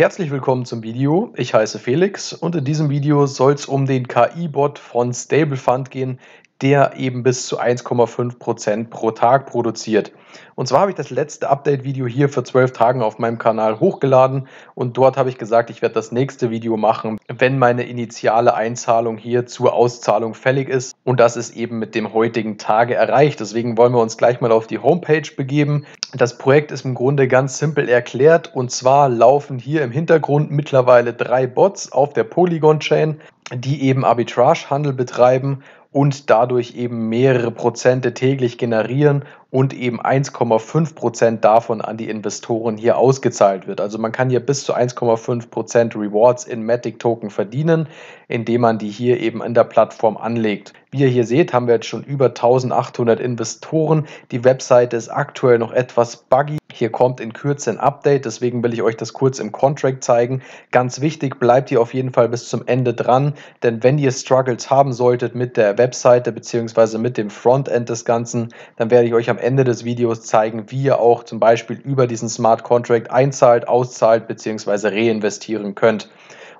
Herzlich willkommen zum Video. Ich heiße Felix und in diesem Video soll es um den KI-Bot von StableFund gehen, der eben bis zu 1,5 pro Tag produziert. Und zwar habe ich das letzte Update-Video hier für 12 Tagen auf meinem Kanal hochgeladen und dort habe ich gesagt, ich werde das nächste Video machen, wenn meine initiale Einzahlung hier zur Auszahlung fällig ist und das ist eben mit dem heutigen Tage erreicht. Deswegen wollen wir uns gleich mal auf die Homepage begeben. Das Projekt ist im Grunde ganz simpel erklärt und zwar laufen hier im Hintergrund mittlerweile drei Bots auf der Polygon-Chain die eben Arbitrage-Handel betreiben und dadurch eben mehrere Prozente täglich generieren und eben 1,5 Prozent davon an die Investoren hier ausgezahlt wird. Also man kann hier bis zu 1,5 Prozent Rewards in Matic Token verdienen, indem man die hier eben in der Plattform anlegt. Wie ihr hier seht, haben wir jetzt schon über 1800 Investoren. Die Webseite ist aktuell noch etwas buggy. Hier kommt in Kürze ein Update, deswegen will ich euch das kurz im Contract zeigen. Ganz wichtig, bleibt ihr auf jeden Fall bis zum Ende dran, denn wenn ihr Struggles haben solltet mit der Webseite bzw. mit dem Frontend des Ganzen, dann werde ich euch am Ende des Videos zeigen, wie ihr auch zum Beispiel über diesen Smart Contract einzahlt, auszahlt bzw. reinvestieren könnt.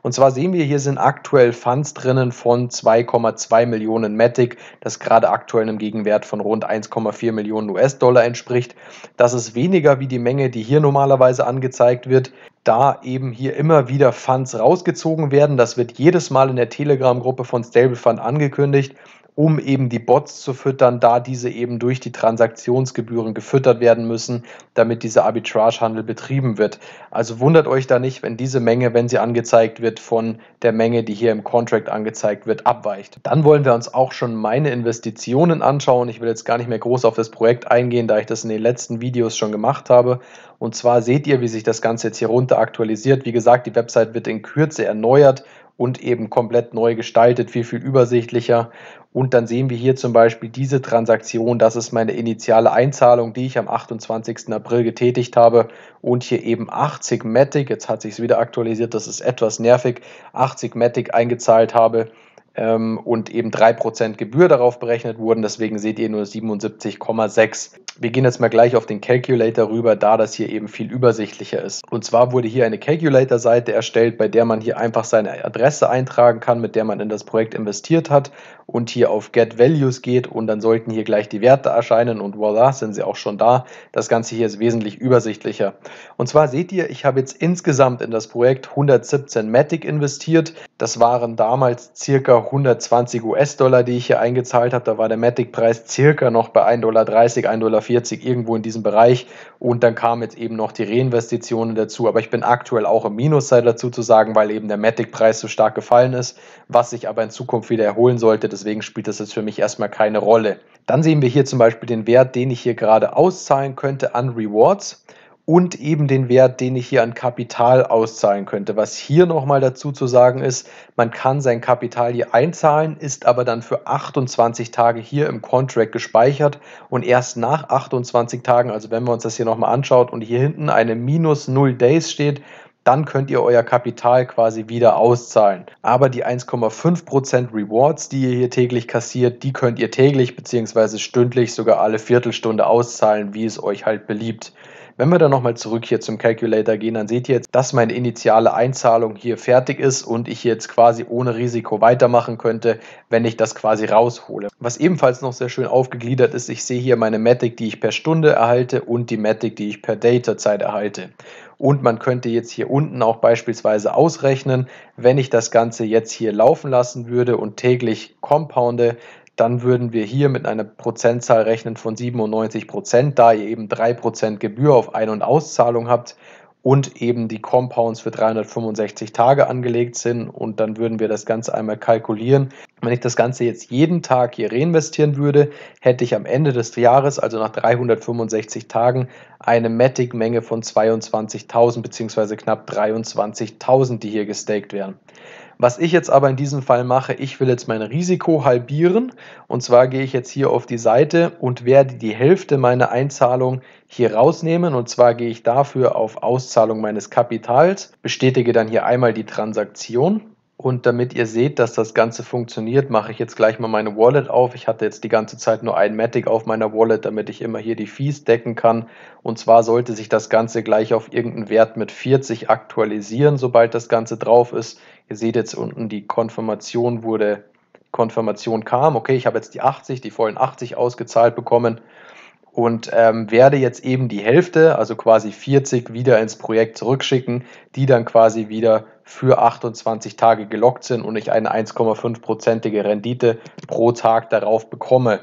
Und zwar sehen wir, hier sind aktuell Funds drinnen von 2,2 Millionen Matic, das gerade aktuell einem Gegenwert von rund 1,4 Millionen US-Dollar entspricht. Das ist weniger wie die Menge, die hier normalerweise angezeigt wird da eben hier immer wieder Funds rausgezogen werden. Das wird jedes Mal in der Telegram-Gruppe von StableFund angekündigt um eben die Bots zu füttern, da diese eben durch die Transaktionsgebühren gefüttert werden müssen, damit dieser Arbitragehandel betrieben wird. Also wundert euch da nicht, wenn diese Menge, wenn sie angezeigt wird, von der Menge, die hier im Contract angezeigt wird, abweicht. Dann wollen wir uns auch schon meine Investitionen anschauen. Ich will jetzt gar nicht mehr groß auf das Projekt eingehen, da ich das in den letzten Videos schon gemacht habe. Und zwar seht ihr, wie sich das Ganze jetzt hier runter aktualisiert. Wie gesagt, die Website wird in Kürze erneuert und eben komplett neu gestaltet, viel, viel übersichtlicher. Und dann sehen wir hier zum Beispiel diese Transaktion, das ist meine initiale Einzahlung, die ich am 28. April getätigt habe und hier eben 80 Matic, jetzt hat sich es wieder aktualisiert, das ist etwas nervig, 80 Matic eingezahlt habe ähm, und eben 3% Gebühr darauf berechnet wurden. Deswegen seht ihr nur 77,6. Wir gehen jetzt mal gleich auf den Calculator rüber, da das hier eben viel übersichtlicher ist. Und zwar wurde hier eine Calculator-Seite erstellt, bei der man hier einfach seine Adresse eintragen kann, mit der man in das Projekt investiert hat und hier auf Get Values geht und dann sollten hier gleich die Werte erscheinen und voilà, sind sie auch schon da. Das Ganze hier ist wesentlich übersichtlicher. Und zwar seht ihr, ich habe jetzt insgesamt in das Projekt 117 Matic investiert. Das waren damals circa 120 US-Dollar, die ich hier eingezahlt habe. Da war der Matic-Preis circa noch bei 1,30 Dollar, 1,40 Dollar oder 40 irgendwo in diesem Bereich. Und dann kamen jetzt eben noch die Reinvestitionen dazu. Aber ich bin aktuell auch im Minusseil dazu zu sagen, weil eben der Matic-Preis so stark gefallen ist, was sich aber in Zukunft wieder erholen sollte. Deswegen spielt das jetzt für mich erstmal keine Rolle. Dann sehen wir hier zum Beispiel den Wert, den ich hier gerade auszahlen könnte an Rewards und eben den Wert, den ich hier an Kapital auszahlen könnte. Was hier nochmal dazu zu sagen ist, man kann sein Kapital hier einzahlen, ist aber dann für 28 Tage hier im Contract gespeichert und erst nach 28 Tagen, also wenn wir uns das hier nochmal anschaut und hier hinten eine minus 0 Days steht, dann könnt ihr euer Kapital quasi wieder auszahlen. Aber die 1,5% Rewards, die ihr hier täglich kassiert, die könnt ihr täglich bzw. stündlich sogar alle Viertelstunde auszahlen, wie es euch halt beliebt. Wenn wir dann nochmal zurück hier zum Calculator gehen, dann seht ihr jetzt, dass meine initiale Einzahlung hier fertig ist und ich jetzt quasi ohne Risiko weitermachen könnte, wenn ich das quasi raushole. Was ebenfalls noch sehr schön aufgegliedert ist, ich sehe hier meine Matic, die ich per Stunde erhalte und die Matic, die ich per Data-Zeit erhalte. Und man könnte jetzt hier unten auch beispielsweise ausrechnen, wenn ich das Ganze jetzt hier laufen lassen würde und täglich compounde, dann würden wir hier mit einer Prozentzahl rechnen von 97 Prozent, da ihr eben 3 Prozent Gebühr auf Ein- und Auszahlung habt und eben die Compounds für 365 Tage angelegt sind und dann würden wir das Ganze einmal kalkulieren. Wenn ich das Ganze jetzt jeden Tag hier reinvestieren würde, hätte ich am Ende des Jahres, also nach 365 Tagen, eine Matic-Menge von 22.000 bzw. knapp 23.000, die hier gestaked wären. Was ich jetzt aber in diesem Fall mache, ich will jetzt mein Risiko halbieren und zwar gehe ich jetzt hier auf die Seite und werde die Hälfte meiner Einzahlung hier rausnehmen und zwar gehe ich dafür auf Auszahlung meines Kapitals, bestätige dann hier einmal die Transaktion und damit ihr seht, dass das Ganze funktioniert, mache ich jetzt gleich mal meine Wallet auf. Ich hatte jetzt die ganze Zeit nur ein Matic auf meiner Wallet, damit ich immer hier die Fees decken kann. Und zwar sollte sich das Ganze gleich auf irgendeinen Wert mit 40 aktualisieren, sobald das Ganze drauf ist. Ihr seht jetzt unten, die Konfirmation wurde, Konfirmation kam, okay, ich habe jetzt die 80, die vollen 80 ausgezahlt bekommen und ähm, werde jetzt eben die Hälfte, also quasi 40, wieder ins Projekt zurückschicken, die dann quasi wieder für 28 Tage gelockt sind und ich eine 1,5-prozentige Rendite pro Tag darauf bekomme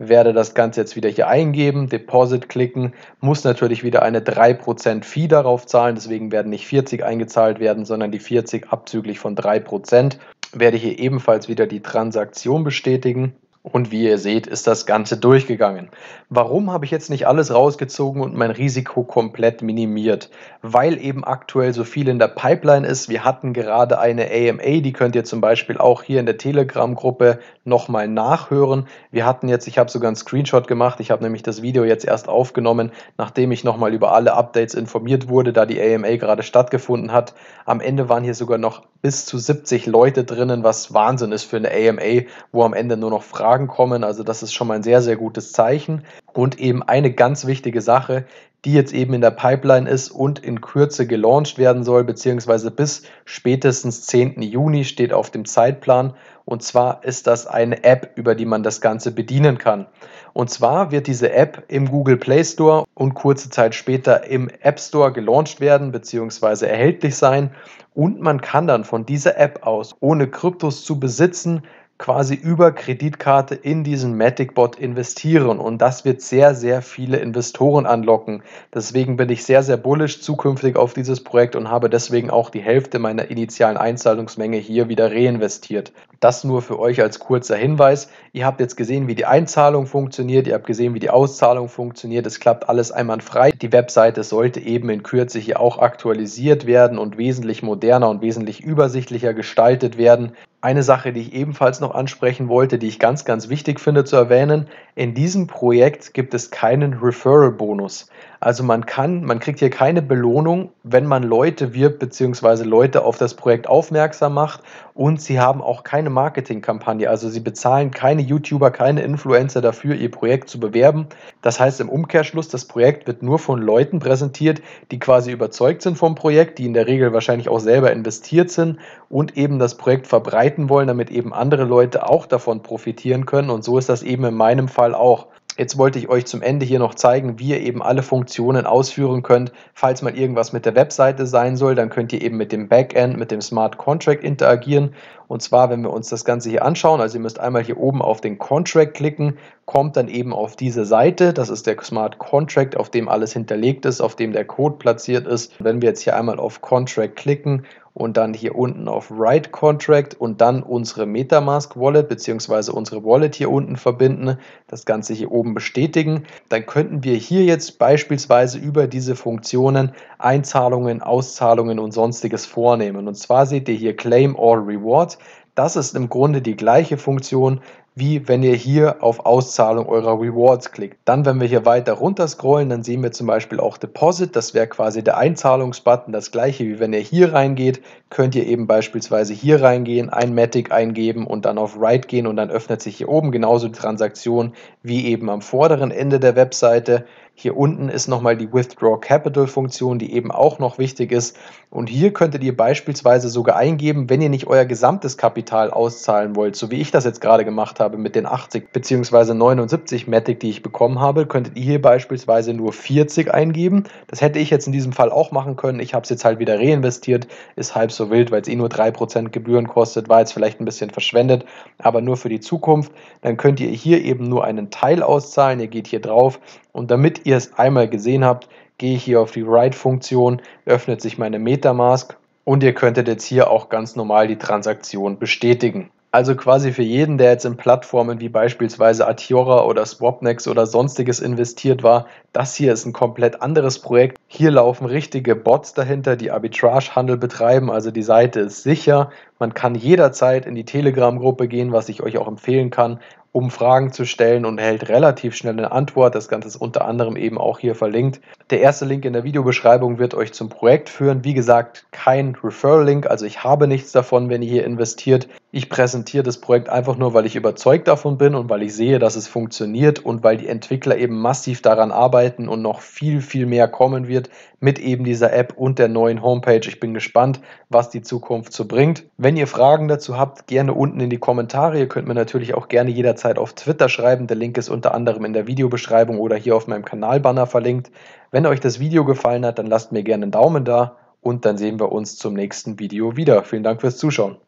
werde das Ganze jetzt wieder hier eingeben, Deposit klicken, muss natürlich wieder eine 3% Fee darauf zahlen, deswegen werden nicht 40 eingezahlt werden, sondern die 40 abzüglich von 3%. Werde hier ebenfalls wieder die Transaktion bestätigen und wie ihr seht, ist das Ganze durchgegangen. Warum habe ich jetzt nicht alles rausgezogen und mein Risiko komplett minimiert? Weil eben aktuell so viel in der Pipeline ist. Wir hatten gerade eine AMA, die könnt ihr zum Beispiel auch hier in der Telegram-Gruppe nochmal nachhören. Wir hatten jetzt, ich habe sogar einen Screenshot gemacht, ich habe nämlich das Video jetzt erst aufgenommen, nachdem ich nochmal über alle Updates informiert wurde, da die AMA gerade stattgefunden hat. Am Ende waren hier sogar noch bis zu 70 Leute drinnen, was Wahnsinn ist für eine AMA, wo am Ende nur noch Fragen Fragen kommen. Also das ist schon mal ein sehr, sehr gutes Zeichen. Und eben eine ganz wichtige Sache, die jetzt eben in der Pipeline ist und in Kürze gelauncht werden soll, beziehungsweise bis spätestens 10. Juni steht auf dem Zeitplan. Und zwar ist das eine App, über die man das Ganze bedienen kann. Und zwar wird diese App im Google Play Store und kurze Zeit später im App Store gelauncht werden, beziehungsweise erhältlich sein. Und man kann dann von dieser App aus, ohne Kryptos zu besitzen, quasi über Kreditkarte in diesen Matic-Bot investieren. Und das wird sehr, sehr viele Investoren anlocken. Deswegen bin ich sehr, sehr bullisch zukünftig auf dieses Projekt und habe deswegen auch die Hälfte meiner initialen Einzahlungsmenge hier wieder reinvestiert. Das nur für euch als kurzer Hinweis. Ihr habt jetzt gesehen, wie die Einzahlung funktioniert, ihr habt gesehen, wie die Auszahlung funktioniert. Es klappt alles einwandfrei. Die Webseite sollte eben in Kürze hier auch aktualisiert werden und wesentlich moderner und wesentlich übersichtlicher gestaltet werden. Eine Sache, die ich ebenfalls noch ansprechen wollte, die ich ganz, ganz wichtig finde zu erwähnen, in diesem Projekt gibt es keinen Referral-Bonus. Also man kann, man kriegt hier keine Belohnung, wenn man Leute wirbt bzw. Leute auf das Projekt aufmerksam macht und sie haben auch keine Marketingkampagne. Also sie bezahlen keine YouTuber, keine Influencer dafür, ihr Projekt zu bewerben. Das heißt im Umkehrschluss, das Projekt wird nur von Leuten präsentiert, die quasi überzeugt sind vom Projekt, die in der Regel wahrscheinlich auch selber investiert sind und eben das Projekt verbreiten wollen, damit eben andere Leute auch davon profitieren können. Und so ist das eben in meinem Fall auch. Jetzt wollte ich euch zum Ende hier noch zeigen, wie ihr eben alle Funktionen ausführen könnt. Falls mal irgendwas mit der Webseite sein soll, dann könnt ihr eben mit dem Backend, mit dem Smart Contract interagieren. Und zwar, wenn wir uns das Ganze hier anschauen, also ihr müsst einmal hier oben auf den Contract klicken, kommt dann eben auf diese Seite. Das ist der Smart Contract, auf dem alles hinterlegt ist, auf dem der Code platziert ist. Wenn wir jetzt hier einmal auf Contract klicken und dann hier unten auf Write Contract und dann unsere Metamask Wallet bzw. unsere Wallet hier unten verbinden, das Ganze hier oben bestätigen, dann könnten wir hier jetzt beispielsweise über diese Funktionen Einzahlungen, Auszahlungen und sonstiges vornehmen. Und zwar seht ihr hier Claim All Reward. Das ist im Grunde die gleiche Funktion wie wenn ihr hier auf Auszahlung eurer Rewards klickt. Dann, wenn wir hier weiter runter scrollen, dann sehen wir zum Beispiel auch Deposit. Das wäre quasi der Einzahlungsbutton. Das gleiche wie wenn ihr hier reingeht, könnt ihr eben beispielsweise hier reingehen, ein Matic eingeben und dann auf Write gehen und dann öffnet sich hier oben genauso die Transaktion wie eben am vorderen Ende der Webseite. Hier unten ist nochmal die Withdraw Capital Funktion, die eben auch noch wichtig ist. Und hier könntet ihr beispielsweise sogar eingeben, wenn ihr nicht euer gesamtes Kapital auszahlen wollt, so wie ich das jetzt gerade gemacht habe mit den 80 bzw. 79 Matic, die ich bekommen habe, könntet ihr hier beispielsweise nur 40 eingeben. Das hätte ich jetzt in diesem Fall auch machen können. Ich habe es jetzt halt wieder reinvestiert, ist halb so wild, weil es eh nur 3% Gebühren kostet, war jetzt vielleicht ein bisschen verschwendet, aber nur für die Zukunft. Dann könnt ihr hier eben nur einen Teil auszahlen. Ihr geht hier drauf, und damit ihr es einmal gesehen habt, gehe ich hier auf die Write-Funktion, öffnet sich meine Metamask und ihr könntet jetzt hier auch ganz normal die Transaktion bestätigen. Also quasi für jeden, der jetzt in Plattformen wie beispielsweise Atiora oder Swapnex oder sonstiges investiert war, das hier ist ein komplett anderes Projekt. Hier laufen richtige Bots dahinter, die Arbitrage-Handel betreiben, also die Seite ist sicher. Man kann jederzeit in die Telegram-Gruppe gehen, was ich euch auch empfehlen kann, um Fragen zu stellen und erhält relativ schnell eine Antwort. Das Ganze ist unter anderem eben auch hier verlinkt. Der erste Link in der Videobeschreibung wird euch zum Projekt führen. Wie gesagt, kein Referral-Link, also ich habe nichts davon, wenn ihr hier investiert. Ich präsentiere das Projekt einfach nur, weil ich überzeugt davon bin und weil ich sehe, dass es funktioniert und weil die Entwickler eben massiv daran arbeiten und noch viel, viel mehr kommen wird mit eben dieser App und der neuen Homepage. Ich bin gespannt, was die Zukunft so bringt. Wenn ihr Fragen dazu habt, gerne unten in die Kommentare. Ihr könnt mir natürlich auch gerne jederzeit Zeit auf Twitter schreiben. Der Link ist unter anderem in der Videobeschreibung oder hier auf meinem Kanalbanner verlinkt. Wenn euch das Video gefallen hat, dann lasst mir gerne einen Daumen da und dann sehen wir uns zum nächsten Video wieder. Vielen Dank fürs Zuschauen.